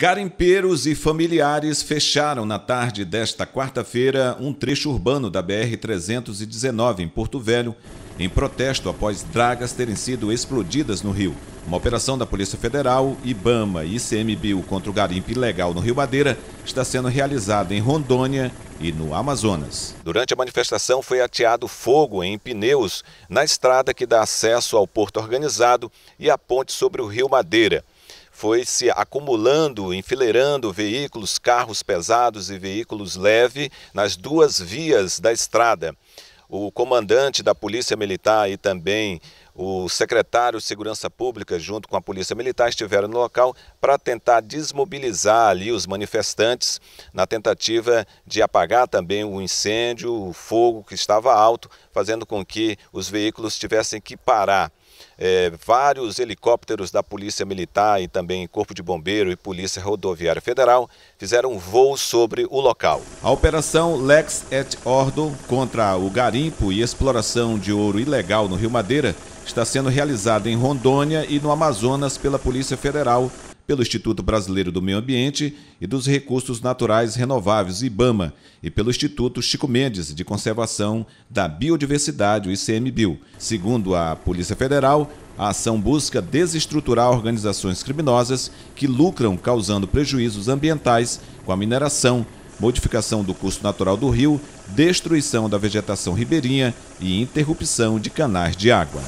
Garimpeiros e familiares fecharam na tarde desta quarta-feira um trecho urbano da BR-319 em Porto Velho, em protesto após dragas terem sido explodidas no rio. Uma operação da Polícia Federal, IBAMA e ICMBio contra o garimpo ilegal no Rio Madeira está sendo realizada em Rondônia e no Amazonas. Durante a manifestação foi ateado fogo em pneus na estrada que dá acesso ao porto organizado e à ponte sobre o Rio Madeira foi se acumulando, enfileirando veículos, carros pesados e veículos leve nas duas vias da estrada. O comandante da Polícia Militar e também o secretário de Segurança Pública, junto com a Polícia Militar, estiveram no local para tentar desmobilizar ali os manifestantes, na tentativa de apagar também o incêndio, o fogo que estava alto, fazendo com que os veículos tivessem que parar. É, vários helicópteros da Polícia Militar e também Corpo de Bombeiro e Polícia Rodoviária Federal fizeram um voo sobre o local. A operação Lex et Ordo contra o garimpo e exploração de ouro ilegal no Rio Madeira está sendo realizada em Rondônia e no Amazonas pela Polícia Federal, pelo Instituto Brasileiro do Meio Ambiente e dos Recursos Naturais Renováveis, IBAMA, e pelo Instituto Chico Mendes de Conservação da Biodiversidade, o ICMBio. Segundo a Polícia Federal, a ação busca desestruturar organizações criminosas que lucram causando prejuízos ambientais com a mineração, modificação do curso natural do rio, destruição da vegetação ribeirinha e interrupção de canais de água.